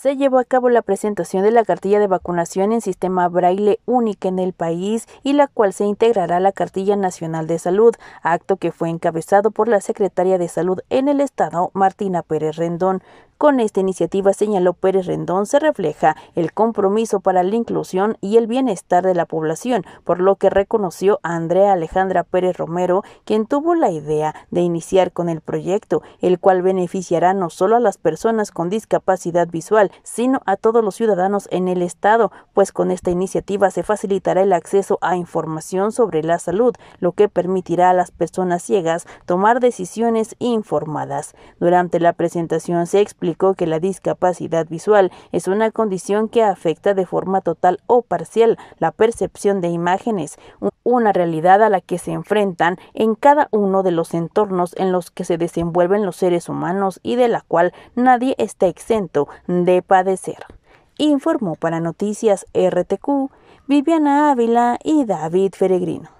se llevó a cabo la presentación de la cartilla de vacunación en sistema braille única en el país y la cual se integrará a la cartilla nacional de salud, acto que fue encabezado por la secretaria de salud en el estado, Martina Pérez Rendón. Con esta iniciativa, señaló Pérez Rendón, se refleja el compromiso para la inclusión y el bienestar de la población, por lo que reconoció a Andrea Alejandra Pérez Romero, quien tuvo la idea de iniciar con el proyecto, el cual beneficiará no solo a las personas con discapacidad visual, sino a todos los ciudadanos en el Estado, pues con esta iniciativa se facilitará el acceso a información sobre la salud, lo que permitirá a las personas ciegas tomar decisiones informadas. Durante la presentación se explicó que la discapacidad visual es una condición que afecta de forma total o parcial la percepción de imágenes, una realidad a la que se enfrentan en cada uno de los entornos en los que se desenvuelven los seres humanos y de la cual nadie está exento de padecer. Informó para Noticias RTQ Viviana Ávila y David Feregrino.